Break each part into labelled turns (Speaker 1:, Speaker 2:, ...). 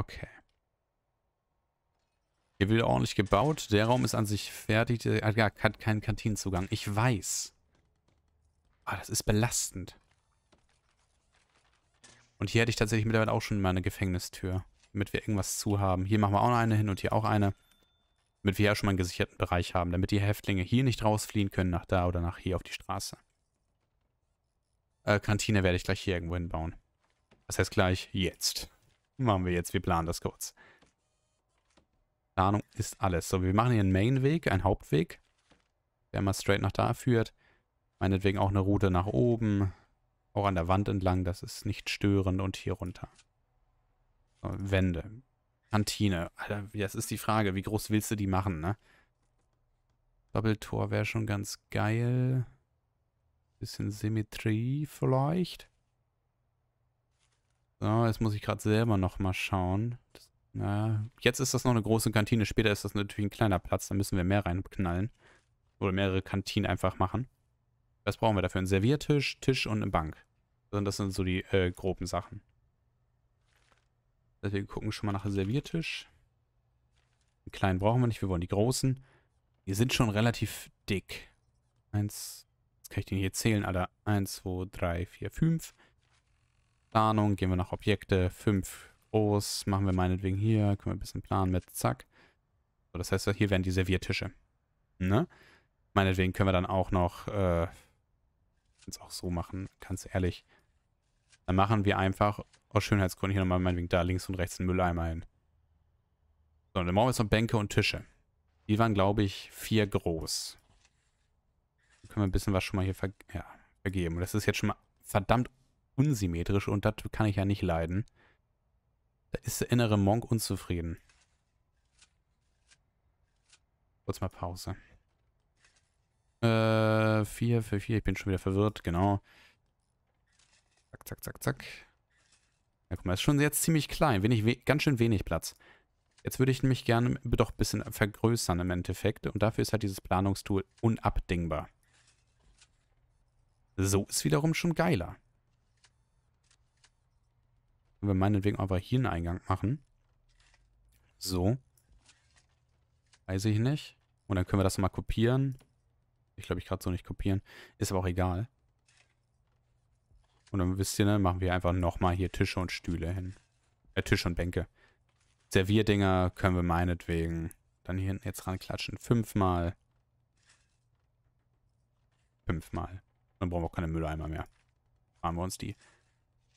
Speaker 1: Okay. Hier wird ordentlich gebaut. Der Raum ist an sich fertig. Der hat, gar, keinen Kantinenzugang. Ich weiß. Ah, das ist belastend. Und hier hätte ich tatsächlich mittlerweile auch schon mal eine Gefängnistür. Damit wir irgendwas zu haben. Hier machen wir auch noch eine hin und hier auch eine. Damit wir ja schon mal einen gesicherten Bereich haben. Damit die Häftlinge hier nicht rausfliehen können, nach da oder nach hier auf die Straße. Äh, Kantine werde ich gleich hier irgendwo hinbauen. Das heißt gleich jetzt machen wir jetzt. Wir planen das kurz. Planung ist alles. So, wir machen hier einen Mainweg, einen Hauptweg, der mal straight nach da führt. Meinetwegen auch eine Route nach oben, auch an der Wand entlang, das ist nicht störend und hier runter. So, Wände. Kantine. Alter, das ist die Frage, wie groß willst du die machen, ne? Doppeltor wäre schon ganz geil. Bisschen Symmetrie vielleicht. So, jetzt muss ich gerade selber nochmal schauen. Das, na, jetzt ist das noch eine große Kantine, später ist das natürlich ein kleiner Platz, da müssen wir mehr reinknallen. Oder mehrere Kantinen einfach machen. Was brauchen wir dafür? Ein Serviertisch, Tisch und eine Bank. Das sind so die äh, groben Sachen. Deswegen also, gucken wir schon mal nach einem Serviertisch. Den kleinen brauchen wir nicht, wir wollen die großen. Die sind schon relativ dick. Eins, jetzt kann ich den hier zählen, Alter. Eins, zwei, drei, vier, fünf. Planung, gehen wir nach Objekte, 5 groß, machen wir meinetwegen hier, können wir ein bisschen planen mit, zack. So, das heißt, hier wären die Serviertische. Ne? Meinetwegen können wir dann auch noch, äh, es auch so machen, ganz ehrlich. Dann machen wir einfach aus Schönheitsgründen hier nochmal meinetwegen da links und rechts einen Mülleimer hin. So, dann brauchen wir jetzt noch Bänke und Tische. Die waren, glaube ich, vier groß. Dann können wir ein bisschen was schon mal hier ver ja, vergeben. Und das ist jetzt schon mal verdammt unsymmetrisch und das kann ich ja nicht leiden. Da ist der innere Monk unzufrieden. Kurz mal Pause. Äh, 4 für 4, ich bin schon wieder verwirrt, genau. Zack, zack, zack, zack. Ja, guck mal, ist schon jetzt ziemlich klein, wenig, ganz schön wenig Platz. Jetzt würde ich nämlich gerne doch ein bisschen vergrößern im Endeffekt. Und dafür ist halt dieses Planungstool unabdingbar. So ist wiederum schon geiler. Können wir meinetwegen einfach hier einen Eingang machen. So. Weiß ich nicht. Und dann können wir das mal kopieren. Ich glaube, ich kann es so nicht kopieren. Ist aber auch egal. Und dann wisst ihr, ne, machen wir einfach nochmal hier Tische und Stühle hin. Äh, Tische und Bänke. Servierdinger können wir meinetwegen dann hier hinten jetzt ranklatschen. Fünfmal. Fünfmal. Dann brauchen wir auch keine Mülleimer mehr. Fahren wir uns die.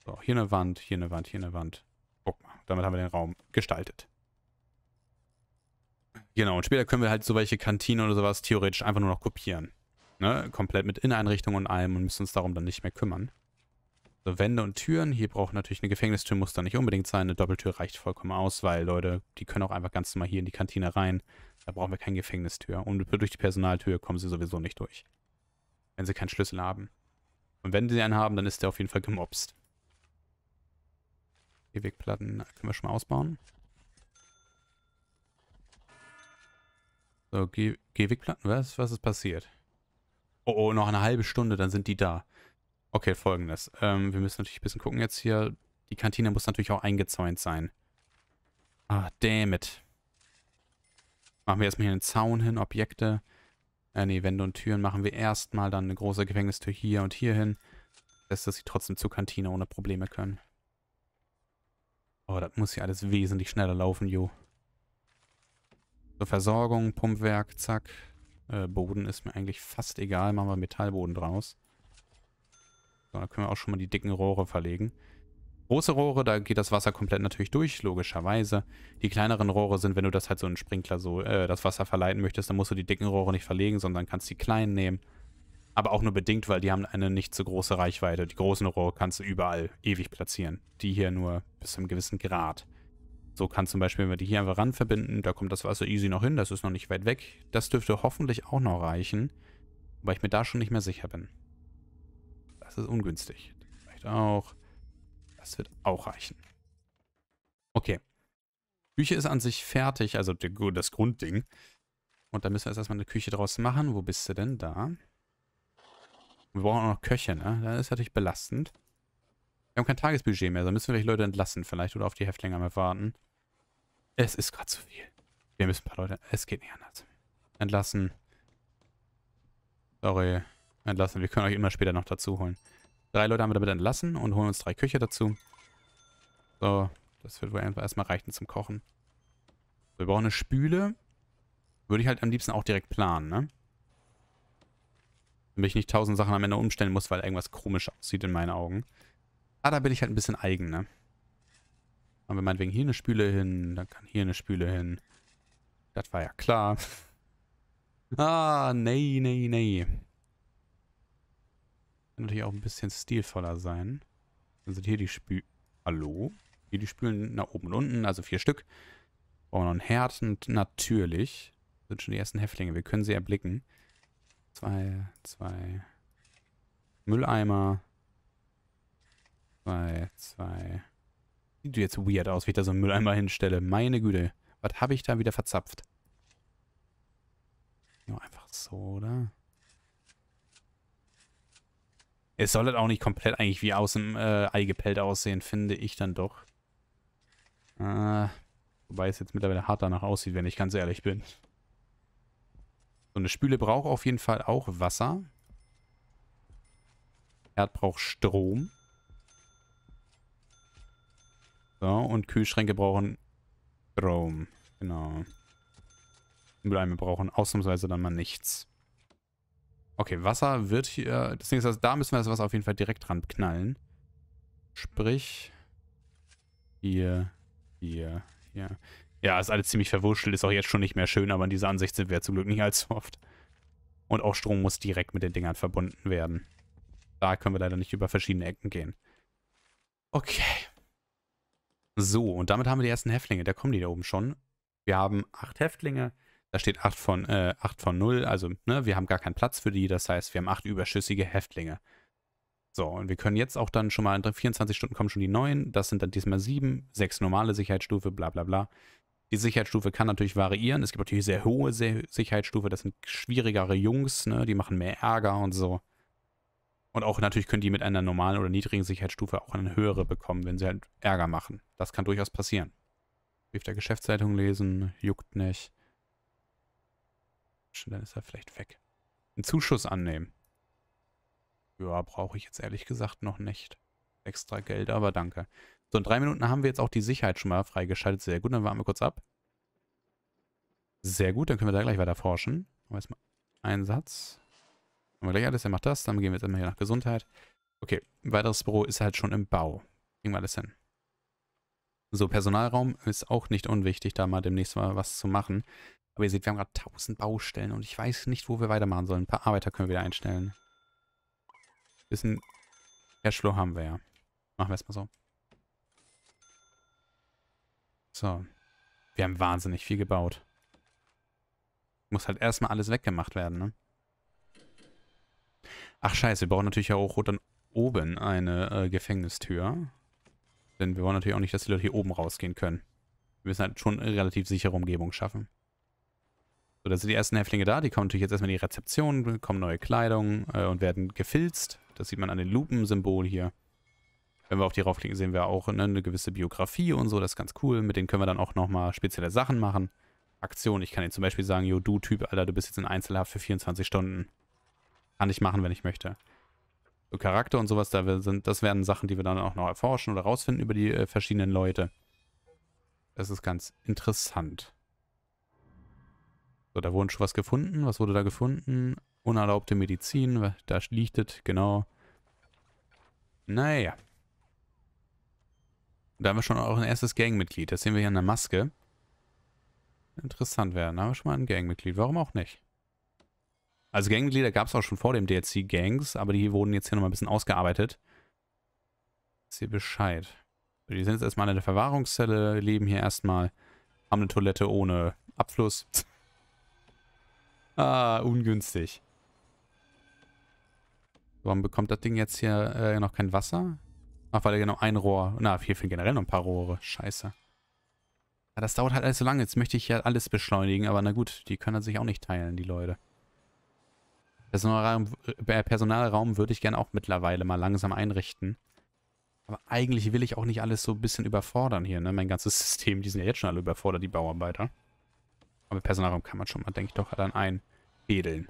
Speaker 1: So, hier eine Wand, hier eine Wand, hier eine Wand. Guck mal, damit haben wir den Raum gestaltet. Genau, und später können wir halt so welche Kantinen oder sowas theoretisch einfach nur noch kopieren. Ne? Komplett mit Inneneinrichtungen und allem und müssen uns darum dann nicht mehr kümmern. So, Wände und Türen. Hier braucht natürlich eine Gefängnistür, muss da nicht unbedingt sein. Eine Doppeltür reicht vollkommen aus, weil Leute, die können auch einfach ganz normal hier in die Kantine rein. Da brauchen wir keine Gefängnistür. Und durch die Personaltür kommen sie sowieso nicht durch. Wenn sie keinen Schlüssel haben. Und wenn sie einen haben, dann ist der auf jeden Fall gemobst. Gehwegplatten können wir schon mal ausbauen. So, Ge Gehwegplatten, was? Was ist passiert? Oh, oh, noch eine halbe Stunde, dann sind die da. Okay, folgendes. Ähm, wir müssen natürlich ein bisschen gucken jetzt hier. Die Kantine muss natürlich auch eingezäunt sein. Ah, dammit. Machen wir erstmal hier einen Zaun hin, Objekte. Äh, nee, Wände und Türen machen wir erstmal dann eine große Gefängnistür hier und hier hin. Dass, dass sie trotzdem zur Kantine ohne Probleme können. Oh, das muss hier alles wesentlich schneller laufen, jo. So, Versorgung, Pumpwerk, zack. Äh, Boden ist mir eigentlich fast egal. Machen wir Metallboden draus. So, da können wir auch schon mal die dicken Rohre verlegen. Große Rohre, da geht das Wasser komplett natürlich durch, logischerweise. Die kleineren Rohre sind, wenn du das halt so einen Sprinkler so, äh, das Wasser verleiten möchtest, dann musst du die dicken Rohre nicht verlegen, sondern kannst die kleinen nehmen. Aber auch nur bedingt, weil die haben eine nicht so große Reichweite. Die großen Rohre kannst du überall ewig platzieren. Die hier nur bis zu einem gewissen Grad. So kann zum Beispiel, wenn wir die hier einfach ran verbinden, da kommt das Wasser easy noch hin, das ist noch nicht weit weg. Das dürfte hoffentlich auch noch reichen, weil ich mir da schon nicht mehr sicher bin. Das ist ungünstig. Vielleicht auch. Das wird auch reichen. Okay. Küche ist an sich fertig, also das Grundding. Und da müssen wir jetzt erstmal eine Küche draus machen. Wo bist du denn da? wir brauchen auch noch Köche, ne? Das ist natürlich belastend. Wir haben kein Tagesbudget mehr, also müssen wir vielleicht Leute entlassen vielleicht oder auf die Häftlinge mal warten. Es ist gerade zu viel. Wir müssen ein paar Leute... Es geht nicht anders. Entlassen. Sorry. Entlassen. Wir können euch immer später noch dazu holen. Drei Leute haben wir damit entlassen und holen uns drei Köche dazu. So, das wird wohl einfach erstmal reichen zum Kochen. Wir brauchen eine Spüle. Würde ich halt am liebsten auch direkt planen, ne? Damit ich nicht tausend Sachen am Ende umstellen muss, weil irgendwas komisch aussieht in meinen Augen. Ah, da bin ich halt ein bisschen eigen, ne? Haben wir meinetwegen hier eine Spüle hin, dann kann hier eine Spüle hin. Das war ja klar. ah, nee, nee, nee. Kann natürlich auch ein bisschen stilvoller sein. Dann sind hier die Spü... Hallo? Hier die Spülen nach oben und unten, also vier Stück. Brauchen wir noch einen Herd und natürlich sind schon die ersten Häftlinge. Wir können sie erblicken. Zwei, zwei Mülleimer. Zwei, zwei. Sieht jetzt weird aus, wie ich da so einen Mülleimer hinstelle. Meine Güte. Was habe ich da wieder verzapft? Nur einfach so, oder? Es soll halt auch nicht komplett eigentlich wie aus dem äh, Ei gepellt aussehen, finde ich dann doch. Äh, wobei es jetzt mittlerweile hart danach aussieht, wenn ich ganz ehrlich bin. So eine Spüle braucht auf jeden Fall auch Wasser. Erd braucht Strom. So, und Kühlschränke brauchen Strom. Genau. Mülleimer brauchen ausnahmsweise dann mal nichts. Okay, Wasser wird hier... Deswegen ist, also, da müssen wir das Wasser auf jeden Fall direkt dran knallen. Sprich... Hier, hier, hier. Ja, ist alles ziemlich verwurschtelt, ist auch jetzt schon nicht mehr schön, aber in dieser Ansicht sind wir zum Glück nicht allzu oft. Und auch Strom muss direkt mit den Dingern verbunden werden. Da können wir leider nicht über verschiedene Ecken gehen. Okay. So, und damit haben wir die ersten Häftlinge. Da kommen die da oben schon. Wir haben acht Häftlinge. Da steht 8 von, äh, 8 von 0. Also, ne, wir haben gar keinen Platz für die. Das heißt, wir haben acht überschüssige Häftlinge. So, und wir können jetzt auch dann schon mal in 24 Stunden kommen schon die neuen. Das sind dann diesmal sieben, sechs normale Sicherheitsstufe, bla bla bla. Die Sicherheitsstufe kann natürlich variieren. Es gibt natürlich sehr hohe Sicherheitsstufe, das sind schwierigere Jungs, ne? die machen mehr Ärger und so. Und auch natürlich können die mit einer normalen oder niedrigen Sicherheitsstufe auch eine höhere bekommen, wenn sie halt Ärger machen. Das kann durchaus passieren. Brief der Geschäftszeitung lesen, juckt nicht. Dann ist er vielleicht weg. Einen Zuschuss annehmen. Ja, brauche ich jetzt ehrlich gesagt noch nicht. Extra Geld, aber danke. So, in drei Minuten haben wir jetzt auch die Sicherheit schon mal freigeschaltet. Sehr gut, dann warten wir kurz ab. Sehr gut, dann können wir da gleich weiter forschen. Aber erstmal einen Satz. Haben wir gleich alles, er macht das. Dann gehen wir jetzt einmal hier nach Gesundheit. Okay, ein weiteres Büro ist halt schon im Bau. Kriegen wir alles hin. So, Personalraum ist auch nicht unwichtig, da mal demnächst mal was zu machen. Aber ihr seht, wir haben gerade 1000 Baustellen und ich weiß nicht, wo wir weitermachen sollen. Ein paar Arbeiter können wir wieder einstellen. Ein bisschen Cashflow haben wir ja. Machen wir es mal so. So. Wir haben wahnsinnig viel gebaut. Muss halt erstmal alles weggemacht werden, ne? Ach scheiße, wir brauchen natürlich auch dann oben eine äh, Gefängnistür. Denn wir wollen natürlich auch nicht, dass die Leute hier oben rausgehen können. Wir müssen halt schon eine relativ sichere Umgebung schaffen. So, da sind die ersten Häftlinge da. Die kommen natürlich jetzt erstmal in die Rezeption, bekommen neue Kleidung äh, und werden gefilzt. Das sieht man an dem Lupensymbol hier wenn wir auf die raufklicken, sehen wir auch ne, eine gewisse Biografie und so. Das ist ganz cool. Mit denen können wir dann auch nochmal spezielle Sachen machen. Aktion. Ich kann ihnen zum Beispiel sagen, jo, du Typ, Alter, du bist jetzt in Einzelhaft für 24 Stunden. Kann ich machen, wenn ich möchte. So Charakter und sowas, da sind, das werden Sachen, die wir dann auch noch erforschen oder rausfinden über die äh, verschiedenen Leute. Das ist ganz interessant. So, da wurde schon was gefunden. Was wurde da gefunden? Unerlaubte Medizin, da liegt es, genau. Naja. Da haben wir schon auch ein erstes Gangmitglied. Das sehen wir hier an der Maske. Interessant wäre. Da haben wir schon mal ein Gangmitglied. Warum auch nicht? Also Gangmitglieder gab es auch schon vor dem DLC Gangs, aber die wurden jetzt hier nochmal ein bisschen ausgearbeitet. Ist hier Bescheid. die sind jetzt erstmal in der Verwahrungszelle, leben hier erstmal, haben eine Toilette ohne Abfluss. ah, ungünstig. Warum bekommt das Ding jetzt hier äh, noch kein Wasser? Ach, weil er genau ein Rohr. Na, hier fehlen generell noch ein paar Rohre. Scheiße. Ja, das dauert halt alles so lange. Jetzt möchte ich ja alles beschleunigen, aber na gut, die können sich auch nicht teilen, die Leute. Personalraum, äh, Personalraum würde ich gerne auch mittlerweile mal langsam einrichten. Aber eigentlich will ich auch nicht alles so ein bisschen überfordern hier, ne? Mein ganzes System, die sind ja jetzt schon alle überfordert, die Bauarbeiter. Aber Personalraum kann man schon mal, denke ich, doch dann einfädeln.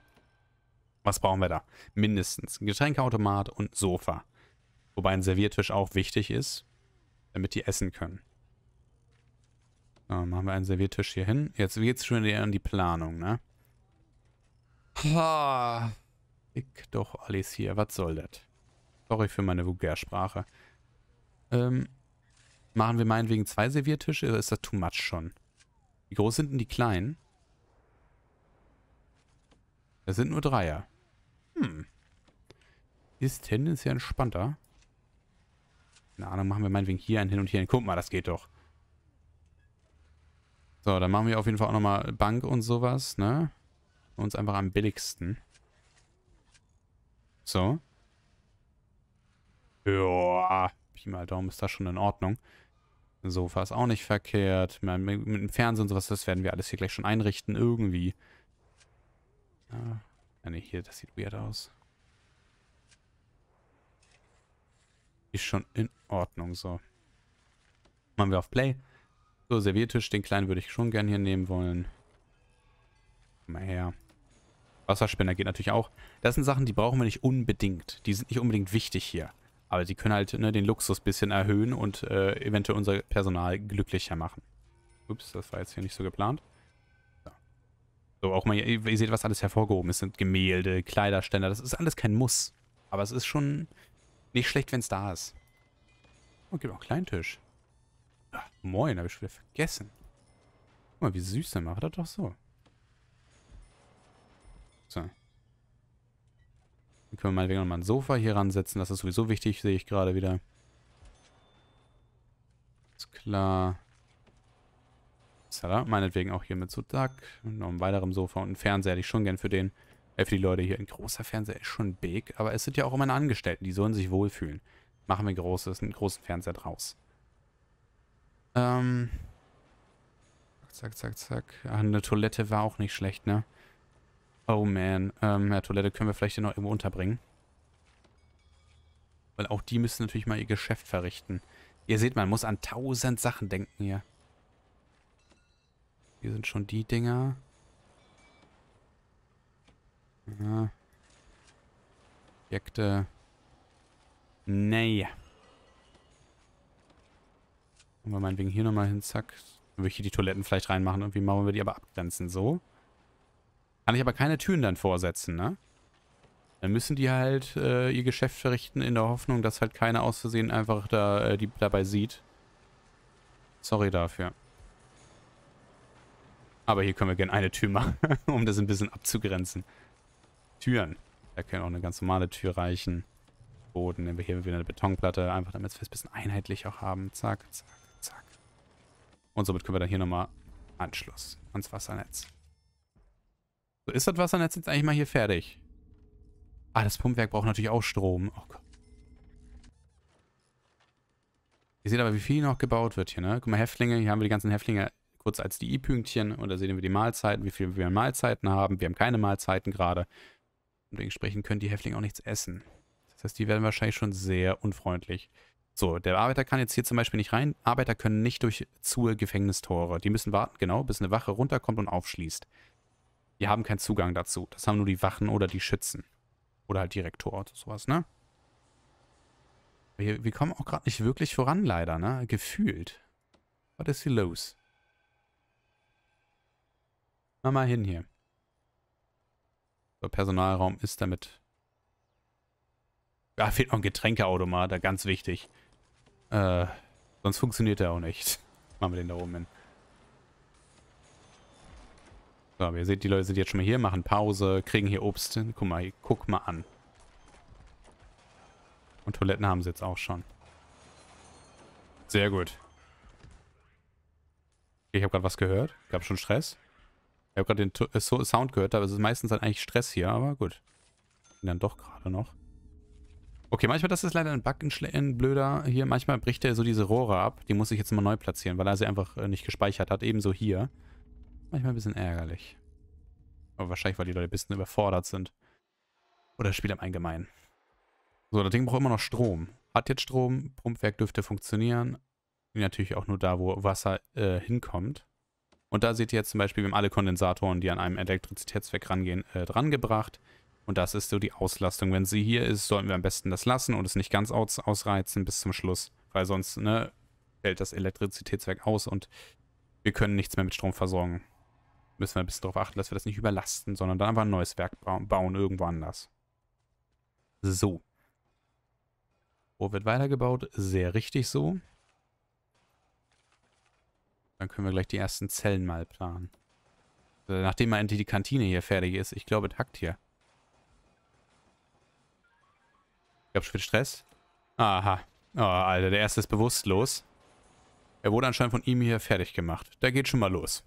Speaker 1: Was brauchen wir da? Mindestens ein Getränkeautomat und Sofa. Wobei ein Serviertisch auch wichtig ist, damit die essen können. So, machen wir einen Serviertisch hier hin. Jetzt geht es schon eher an die Planung, ne? Ha! Ich doch alles hier, was soll das? Sorry für meine Vulgärsprache. Ähm, machen wir meinetwegen zwei Serviertische oder ist das too much schon? Wie groß sind denn die kleinen? Das sind nur Dreier. Hm. Ist tendenziell entspannter. Keine Ahnung, machen wir meinetwegen hier einen hin und hier einen. Guck mal, das geht doch. So, dann machen wir auf jeden Fall auch nochmal Bank und sowas, ne? Uns einfach am billigsten. So. Ja, Pi mal Daumen ist das schon in Ordnung. Sofa ist auch nicht verkehrt. mit dem Fernsehen und sowas, das werden wir alles hier gleich schon einrichten, irgendwie. Ah, ne, hier, das sieht weird aus. Ist schon in Ordnung so. Machen wir auf Play. So, Serviertisch, den kleinen würde ich schon gern hier nehmen wollen. Komm mal her. Wasserspender geht natürlich auch. Das sind Sachen, die brauchen wir nicht unbedingt. Die sind nicht unbedingt wichtig hier. Aber die können halt ne, den Luxus ein bisschen erhöhen und äh, eventuell unser Personal glücklicher machen. Ups, das war jetzt hier nicht so geplant. So, so auch mal, ihr, ihr seht, was alles hervorgehoben ist. sind Gemälde, Kleiderständer, das ist alles kein Muss. Aber es ist schon nicht schlecht, wenn es da ist. Und oh, gibt auch einen kleinen Tisch. Ach, moin, habe ich schon wieder vergessen. Guck mal, wie süß der macht. Das doch so. So. Dann können wir meinetwegen nochmal ein Sofa hier ransetzen. Das ist sowieso wichtig, sehe ich gerade wieder. Ist klar. Salat, meinetwegen auch hier mit Sudak. Und noch einen weiteren Sofa und einen Fernseher hätte ich schon gern für den. Äh, für die Leute hier. Ein großer Fernseher ist schon big, aber es sind ja auch immer Angestellten, die sollen sich wohlfühlen. Machen wir großes, einen großen Fernseher draus. Ähm. Zack, zack, zack. Ach, eine Toilette war auch nicht schlecht, ne? Oh man. Ähm, ja, Toilette können wir vielleicht hier noch irgendwo unterbringen. Weil auch die müssen natürlich mal ihr Geschäft verrichten. Ihr seht, man muss an tausend Sachen denken hier. Hier sind schon die Dinger. Ja. Objekte. Nee. Machen wir meinetwegen hier nochmal hin, zack. Dann würde ich hier die Toiletten vielleicht reinmachen. Irgendwie machen wir die aber abgrenzen, so. Kann ich aber keine Türen dann vorsetzen, ne? Dann müssen die halt äh, ihr Geschäft verrichten in der Hoffnung, dass halt keiner auszusehen einfach da, äh, die dabei sieht. Sorry dafür. Aber hier können wir gerne eine Tür machen, um das ein bisschen abzugrenzen. Türen. Da können auch eine ganz normale Tür reichen. Boden nehmen wir hier wieder eine Betonplatte, einfach damit wir es ein bisschen einheitlich auch haben. Zack, zack, zack. Und somit können wir dann hier nochmal Anschluss ans Wassernetz. So, ist das Wassernetz jetzt eigentlich mal hier fertig? Ah, das Pumpwerk braucht natürlich auch Strom. Oh Gott. Ihr seht aber, wie viel noch gebaut wird hier, ne? Guck mal, Häftlinge, hier haben wir die ganzen Häftlinge kurz als die I-Pünktchen und da sehen wir die Mahlzeiten, wie viel wir Mahlzeiten haben. Wir haben keine Mahlzeiten gerade. Und dementsprechend können die Häftlinge auch nichts essen. Das heißt, die werden wahrscheinlich schon sehr unfreundlich. So, der Arbeiter kann jetzt hier zum Beispiel nicht rein. Arbeiter können nicht durch zu Gefängnistore. Die müssen warten, genau, bis eine Wache runterkommt und aufschließt. Die haben keinen Zugang dazu. Das haben nur die Wachen oder die Schützen. Oder halt Direktor oder sowas, ne? Wir, wir kommen auch gerade nicht wirklich voran, leider, ne? Gefühlt. Was ist hier los? Mal mal hin hier. So, äh, Personalraum ist damit. Ja, fehlt noch ein Getränkeautomat, da ganz wichtig. Äh, sonst funktioniert er auch nicht. Machen wir den da oben hin. So, aber ihr seht, die Leute sind jetzt schon mal hier, machen Pause, kriegen hier Obst. Guck mal, guck mal an. Und Toiletten haben sie jetzt auch schon. Sehr gut. Ich habe gerade was gehört. Gab schon Stress. Ich habe gerade den T äh, Sound gehört, aber es ist meistens dann eigentlich Stress hier, aber gut. Bin dann doch gerade noch. Okay, manchmal, das ist leider ein Bug, ein blöder hier. Manchmal bricht er so diese Rohre ab. Die muss ich jetzt immer neu platzieren, weil er sie einfach äh, nicht gespeichert hat. Ebenso hier. Manchmal ein bisschen ärgerlich. Aber wahrscheinlich, weil die Leute ein bisschen überfordert sind. Oder das Spiel im Allgemeinen. So, das Ding braucht immer noch Strom. Hat jetzt Strom, Pumpwerk dürfte funktionieren. Natürlich auch nur da, wo Wasser äh, hinkommt. Und da seht ihr jetzt zum Beispiel, wir haben alle Kondensatoren, die an einem Elektrizitätswerk rangehen, äh, drangebracht. Und das ist so die Auslastung. Wenn sie hier ist, sollten wir am besten das lassen und es nicht ganz aus ausreizen bis zum Schluss. Weil sonst ne, fällt das Elektrizitätswerk aus und wir können nichts mehr mit Strom versorgen. Müssen wir ein bisschen darauf achten, dass wir das nicht überlasten, sondern dann einfach ein neues Werk bauen irgendwo anders. So. Wo wird weitergebaut? Sehr richtig so. Dann können wir gleich die ersten Zellen mal planen. Also, nachdem mal endlich die Kantine hier fertig ist. Ich glaube, es hackt hier. Ich glaube, es wird Stress. Aha. Oh, Alter, der erste ist bewusstlos. Er wurde anscheinend von ihm hier fertig gemacht. Da geht schon mal los.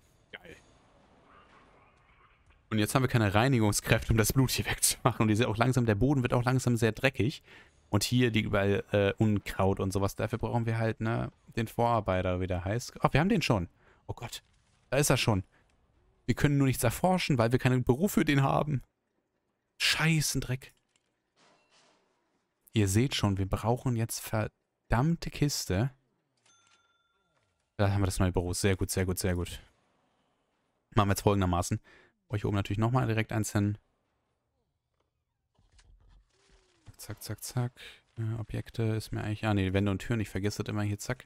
Speaker 1: Und jetzt haben wir keine Reinigungskräfte, um das Blut hier wegzumachen. Und die sind auch langsam, der Boden wird auch langsam sehr dreckig. Und hier liegt überall äh, Unkraut und sowas. Dafür brauchen wir halt, ne, den Vorarbeiter, wie der heißt. Ach, wir haben den schon. Oh Gott, da ist er schon. Wir können nur nichts erforschen, weil wir keinen Beruf für den haben. Scheißen Dreck. Ihr seht schon, wir brauchen jetzt verdammte Kiste. Da haben wir das neue Büro. Sehr gut, sehr gut, sehr gut. Machen wir jetzt folgendermaßen. Brauche hier oben natürlich nochmal direkt eins hin. Zack, zack, zack. Äh, Objekte ist mir eigentlich... Ah, nee, Wände und Türen, ich vergesse das immer hier, zack.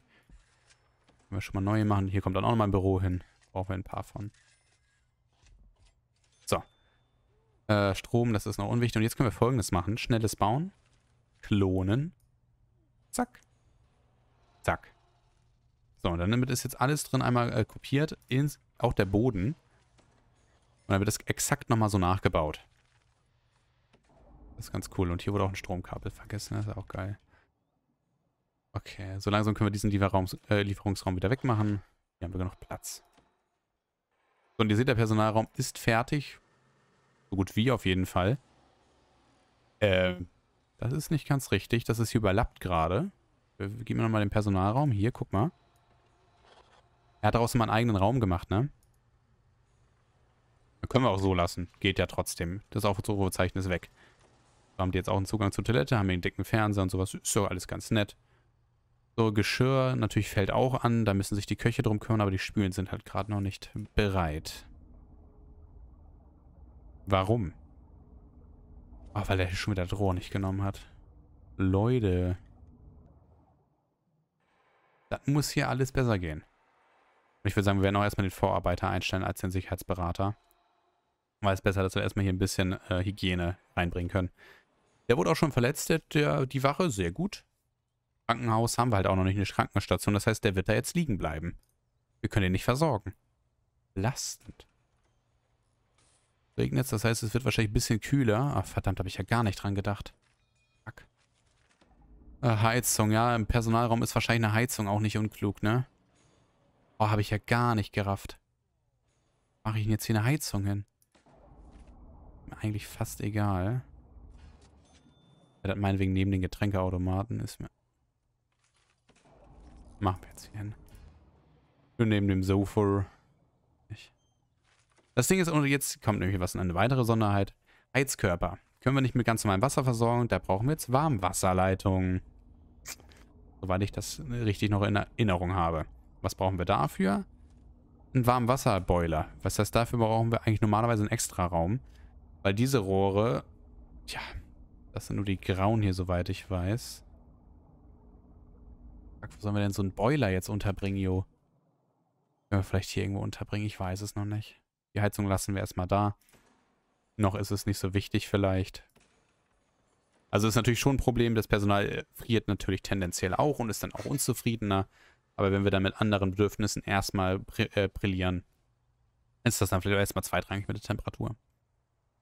Speaker 1: Können wir schon mal neue machen. Hier kommt dann auch nochmal ein Büro hin. Brauchen wir ein paar von. So. Äh, Strom, das ist noch unwichtig. Und jetzt können wir folgendes machen. Schnelles Bauen. Klonen. Zack. Zack. So, und damit ist jetzt alles drin einmal äh, kopiert. Ins, auch der Boden dann wird das exakt nochmal so nachgebaut. Das ist ganz cool. Und hier wurde auch ein Stromkabel vergessen. Das ist auch geil. Okay, so langsam können wir diesen äh, Lieferungsraum wieder wegmachen. Hier haben wir genug Platz. So, und ihr seht, der Personalraum ist fertig. So gut wie auf jeden Fall. Äh, das ist nicht ganz richtig. Das ist hier überlappt gerade. Äh, Gehen wir nochmal den Personalraum. Hier, guck mal. Er hat draußen mal einen eigenen Raum gemacht, ne? Können wir auch so lassen. Geht ja trotzdem. Das Aufrufezeichen ist weg. Wir haben die jetzt auch einen Zugang zur Toilette, haben den dicken Fernseher und sowas. Ist ja alles ganz nett. So, Geschirr natürlich fällt auch an. Da müssen sich die Köche drum kümmern, aber die Spülen sind halt gerade noch nicht bereit. Warum? Ah, oh, weil er schon wieder das Rohr nicht genommen hat. Leute. Das muss hier alles besser gehen. Und ich würde sagen, wir werden auch erstmal den Vorarbeiter einstellen als den Sicherheitsberater weil es besser, dass wir erstmal hier ein bisschen äh, Hygiene reinbringen können. Der wurde auch schon verletzt, der, die Wache, sehr gut. Krankenhaus haben wir halt auch noch nicht eine Krankenstation, das heißt, der wird da jetzt liegen bleiben. Wir können ihn nicht versorgen. Belastend. Regnet es, das heißt, es wird wahrscheinlich ein bisschen kühler. Ach, verdammt, habe ich ja gar nicht dran gedacht. Fuck. Äh, Heizung, ja, im Personalraum ist wahrscheinlich eine Heizung auch nicht unklug, ne? Oh, habe ich ja gar nicht gerafft. Mache ich denn jetzt hier eine Heizung hin? eigentlich fast egal. Ja, das meinetwegen neben den Getränkeautomaten ist mir... Machen wir jetzt hier hin. Nur neben dem Sofa. Ich. Das Ding ist, jetzt kommt nämlich was in eine weitere Sonderheit. Heizkörper. Können wir nicht mit ganz normalem Wasser versorgen, da brauchen wir jetzt Warmwasserleitungen. Soweit ich das richtig noch in Erinnerung habe. Was brauchen wir dafür? Ein Warmwasserboiler. Was heißt, dafür brauchen wir eigentlich normalerweise einen extra Raum. Weil diese Rohre, tja, das sind nur die grauen hier, soweit ich weiß. Wo sollen wir denn so einen Boiler jetzt unterbringen, Jo? Können wir vielleicht hier irgendwo unterbringen? Ich weiß es noch nicht. Die Heizung lassen wir erstmal da. Noch ist es nicht so wichtig vielleicht. Also ist natürlich schon ein Problem, das Personal äh, friert natürlich tendenziell auch und ist dann auch unzufriedener. Aber wenn wir dann mit anderen Bedürfnissen erstmal br äh, brillieren, ist das dann vielleicht erstmal zweitrangig mit der Temperatur.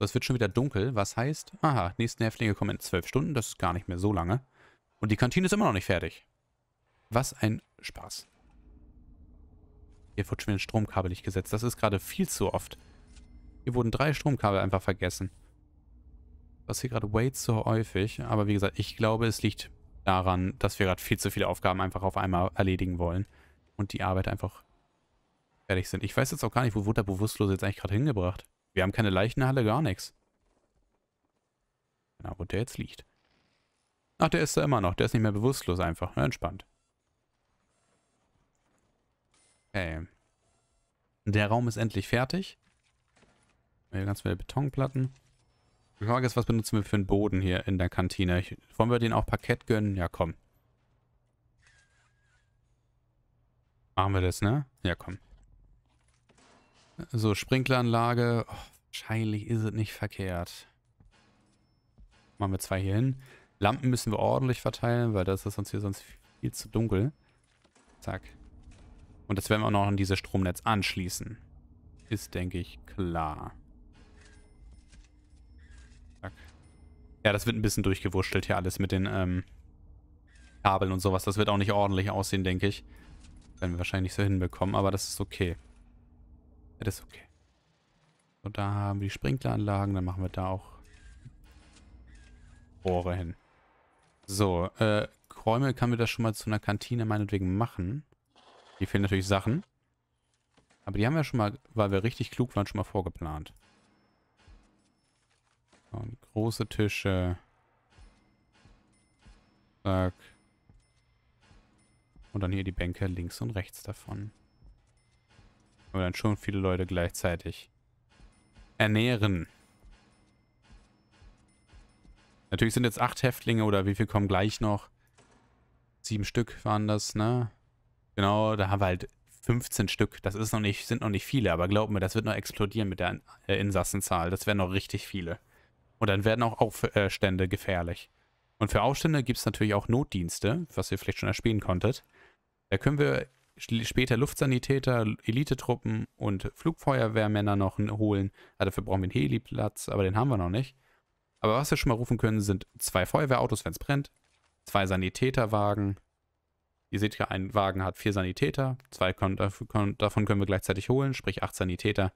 Speaker 1: Es wird schon wieder dunkel, was heißt, aha, nächsten Häftlinge kommen in zwölf Stunden, das ist gar nicht mehr so lange. Und die Kantine ist immer noch nicht fertig. Was ein Spaß. Hier wurde schon wieder ein Stromkabel nicht gesetzt. Das ist gerade viel zu oft. Hier wurden drei Stromkabel einfach vergessen. Das hier gerade way zu häufig. Aber wie gesagt, ich glaube, es liegt daran, dass wir gerade viel zu viele Aufgaben einfach auf einmal erledigen wollen. Und die Arbeit einfach fertig sind. Ich weiß jetzt auch gar nicht, wo wurde der Bewusstlose jetzt eigentlich gerade hingebracht? Wir haben keine Leichenhalle, gar nichts. Genau, wo der jetzt liegt. Ach, der ist da immer noch. Der ist nicht mehr bewusstlos einfach. Na, entspannt. Okay. Der Raum ist endlich fertig. Hier ganz viele Betonplatten. Die Frage ist, was benutzen wir für einen Boden hier in der Kantine? Ich, wollen wir den auch Parkett gönnen? Ja, komm. Machen wir das, ne? Ja, komm. So, Sprinkleranlage. Oh, wahrscheinlich ist es nicht verkehrt. Machen wir zwei hier hin. Lampen müssen wir ordentlich verteilen, weil das ist sonst hier sonst viel zu dunkel. Zack. Und das werden wir auch noch an dieses Stromnetz anschließen. Ist, denke ich, klar. Zack. Ja, das wird ein bisschen durchgewurschtelt hier alles mit den ähm, Kabeln und sowas. Das wird auch nicht ordentlich aussehen, denke ich. Werden wir wahrscheinlich nicht so hinbekommen, aber das ist okay. Das ist okay. Und da haben wir die Sprinkleranlagen, dann machen wir da auch Rohre hin. So, äh, Räume kann wir das schon mal zu einer Kantine meinetwegen machen. Hier fehlen natürlich Sachen. Aber die haben wir schon mal, weil wir richtig klug waren, schon mal vorgeplant. Und große Tische. Zack. Und dann hier die Bänke links und rechts davon. Wenn dann schon viele Leute gleichzeitig ernähren. Natürlich sind jetzt acht Häftlinge oder wie viel kommen gleich noch? Sieben Stück waren das, ne? Genau, da haben wir halt 15 Stück. Das ist noch nicht, sind noch nicht viele, aber glaub mir, das wird noch explodieren mit der äh, Insassenzahl. Das werden noch richtig viele. Und dann werden auch Aufstände gefährlich. Und für Aufstände gibt es natürlich auch Notdienste, was ihr vielleicht schon erspielen konntet. Da können wir später Luftsanitäter, Elitetruppen und Flugfeuerwehrmänner noch holen. Ja, ah, dafür brauchen wir einen Heliplatz, aber den haben wir noch nicht. Aber was wir schon mal rufen können, sind zwei Feuerwehrautos, wenn es brennt, zwei Sanitäterwagen. Ihr seht ja, ein Wagen hat vier Sanitäter, zwei können, davon können wir gleichzeitig holen, sprich acht Sanitäter.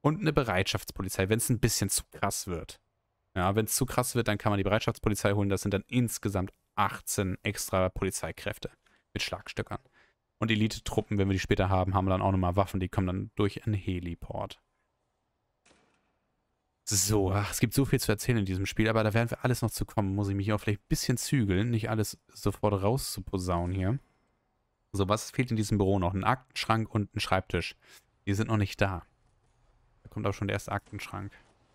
Speaker 1: Und eine Bereitschaftspolizei, wenn es ein bisschen zu krass wird. Ja, wenn es zu krass wird, dann kann man die Bereitschaftspolizei holen. Das sind dann insgesamt 18 extra Polizeikräfte mit Schlagstöckern. Und Elite-Truppen, wenn wir die später haben, haben dann auch nochmal Waffen, die kommen dann durch einen Heliport. So, ach, es gibt so viel zu erzählen in diesem Spiel, aber da werden wir alles noch zu kommen. Muss ich mich auch vielleicht ein bisschen zügeln, nicht alles sofort rauszuposaunen hier. So, was fehlt in diesem Büro noch? Ein Aktenschrank und ein Schreibtisch. Die sind noch nicht da. Da kommt auch schon der erste Aktenschrank.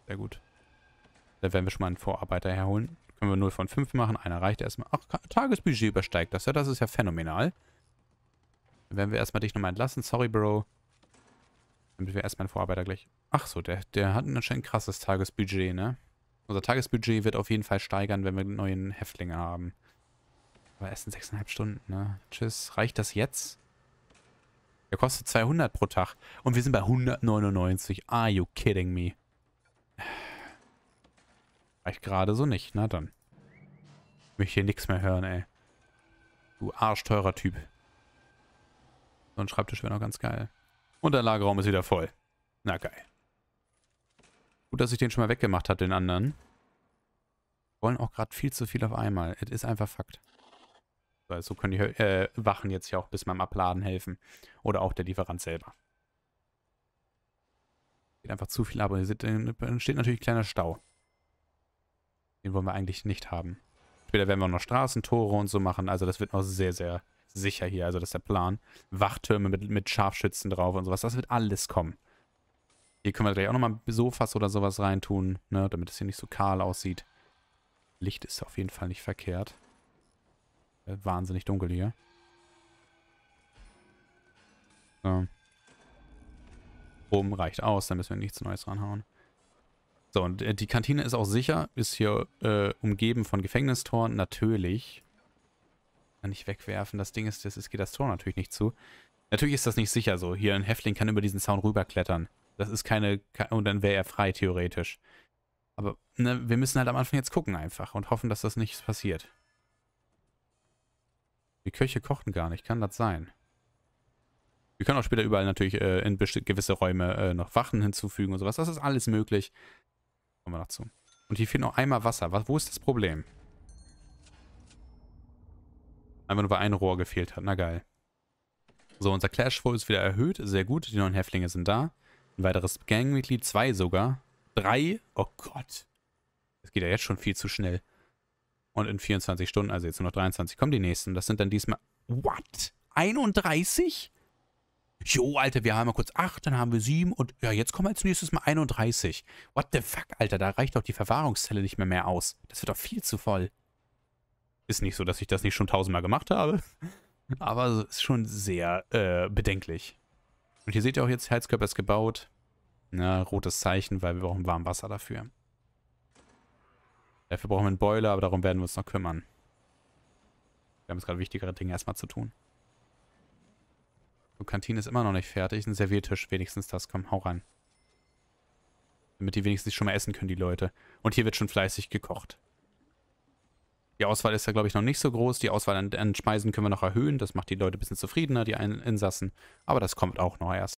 Speaker 1: Sehr gut. Da werden wir schon mal einen Vorarbeiter herholen. Können wir 0 von 5 machen, einer reicht erstmal. Ach, Tagesbudget übersteigt das ja, das ist ja phänomenal werden wir erstmal dich nochmal entlassen. Sorry, Bro. Damit wir erstmal den Vorarbeiter gleich... Ach so, der, der hat anscheinend ein krasses Tagesbudget, ne? Unser Tagesbudget wird auf jeden Fall steigern, wenn wir neuen Häftlinge haben. Aber erst in 6,5 Stunden, ne? Tschüss. Reicht das jetzt? Der kostet 200 pro Tag. Und wir sind bei 199. Are you kidding me? Reicht gerade so nicht. Na dann. Ich möchte hier nichts mehr hören, ey. Du arschteurer Typ. So ein Schreibtisch wäre noch ganz geil. Und der Lagerraum ist wieder voll. Na geil. Gut, dass ich den schon mal weggemacht habe, den anderen. Wollen auch gerade viel zu viel auf einmal. Es ist einfach Fakt. So also können die äh, Wachen jetzt ja auch bis beim Abladen helfen. Oder auch der Lieferant selber. Geht einfach zu viel ab. Und hier äh, entsteht natürlich ein kleiner Stau. Den wollen wir eigentlich nicht haben. Später werden wir auch noch Straßentore und so machen. Also das wird noch sehr, sehr sicher hier, also das ist der Plan. Wachtürme mit, mit Scharfschützen drauf und sowas, das wird alles kommen. Hier können wir gleich auch nochmal Sofas oder sowas reintun, ne, damit es hier nicht so kahl aussieht. Licht ist auf jeden Fall nicht verkehrt. Äh, wahnsinnig dunkel hier. So. Oben reicht aus, dann müssen wir nichts Neues ranhauen. So, und äh, die Kantine ist auch sicher, ist hier äh, umgeben von Gefängnistoren, natürlich. Kann nicht wegwerfen. Das Ding ist, das ist, geht das Tor natürlich nicht zu. Natürlich ist das nicht sicher so. Hier, ein Häftling kann über diesen Zaun rüberklettern. Das ist keine... Und dann wäre er frei, theoretisch. Aber ne, wir müssen halt am Anfang jetzt gucken einfach und hoffen, dass das nicht passiert. Die Köche kochten gar nicht. Kann das sein? Wir können auch später überall natürlich äh, in gewisse Räume äh, noch Wachen hinzufügen und sowas. Das ist alles möglich. Kommen wir noch zu. Und hier fehlt noch einmal Wasser. Was, wo ist das Problem? Einfach nur, weil ein Rohr gefehlt hat. Na geil. So, unser clash Cashflow ist wieder erhöht. Sehr gut. Die neuen Häftlinge sind da. Ein weiteres Gangmitglied. Zwei sogar. Drei. Oh Gott. Das geht ja jetzt schon viel zu schnell. Und in 24 Stunden, also jetzt nur noch 23, kommen die nächsten. Das sind dann diesmal... What? 31? Jo, Alter, wir haben mal kurz 8, dann haben wir 7 und ja, jetzt kommen als nächstes mal 31. What the fuck, Alter, da reicht doch die Verwahrungszelle nicht mehr mehr aus. Das wird doch viel zu voll. Ist nicht so, dass ich das nicht schon tausendmal gemacht habe. Aber es ist schon sehr äh, bedenklich. Und hier seht ihr auch jetzt, Heizkörper ist gebaut. Na, rotes Zeichen, weil wir brauchen warm Wasser dafür. Dafür brauchen wir einen Boiler, aber darum werden wir uns noch kümmern. Wir haben jetzt gerade wichtigere Dinge erstmal zu tun. Die Kantine ist immer noch nicht fertig. Ein Serviertisch, wenigstens das. Komm, hau rein. Damit die wenigstens schon mal essen können, die Leute. Und hier wird schon fleißig gekocht. Die Auswahl ist ja, glaube ich, noch nicht so groß. Die Auswahl an, an Speisen können wir noch erhöhen. Das macht die Leute ein bisschen zufriedener, die Insassen. Aber das kommt auch noch erst.